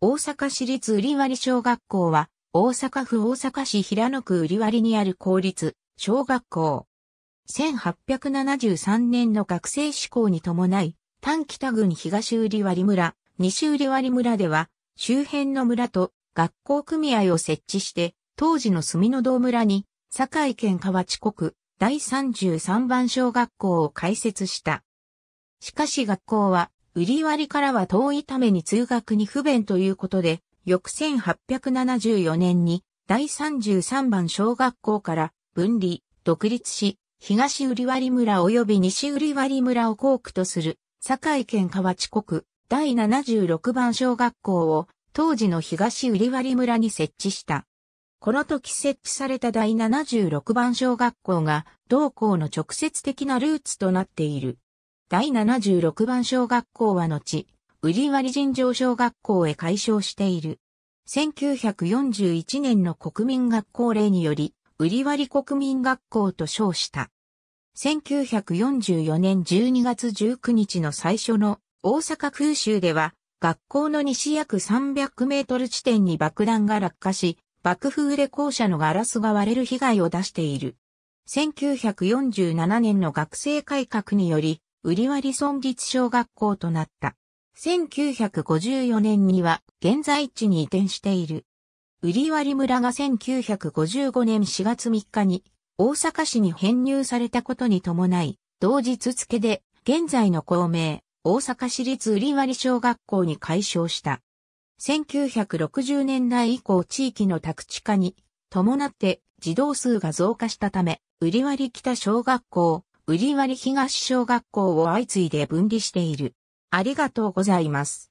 大阪市立瓜割小学校は、大阪府大阪市平野区瓜割にある公立小学校。1873年の学生志向に伴い、短北郡東瓜割村、西瓜割村では、周辺の村と学校組合を設置して、当時の住の道村に、堺県河内国第33番小学校を開設した。しかし学校は売り割からは遠いために通学に不便ということで、翌1874年に第33番小学校から分離、独立し、東売割村及び西売割村を校区とする、堺県河内国第76番小学校を当時の東売割村に設置した。この時設置された第76番小学校が同校の直接的なルーツとなっている。第76番小学校は後、り割尋常小学校へ改称している。1941年の国民学校令により、り割国民学校と称した。1944年12月19日の最初の大阪空襲では、学校の西約300メートル地点に爆弾が落下し、爆風で校舎のガラスが割れる被害を出している。1947年の学生改革により、瓜割村立小学校となった。1954年には現在地に移転している。瓜割村が1955年4月3日に大阪市に編入されたことに伴い、同日付で現在の校名、大阪市立瓜割小学校に改称した。1960年代以降地域の宅地化に伴って児童数が増加したため、瓜割北小学校、瓜割東小学校を相次いで分離している。ありがとうございます。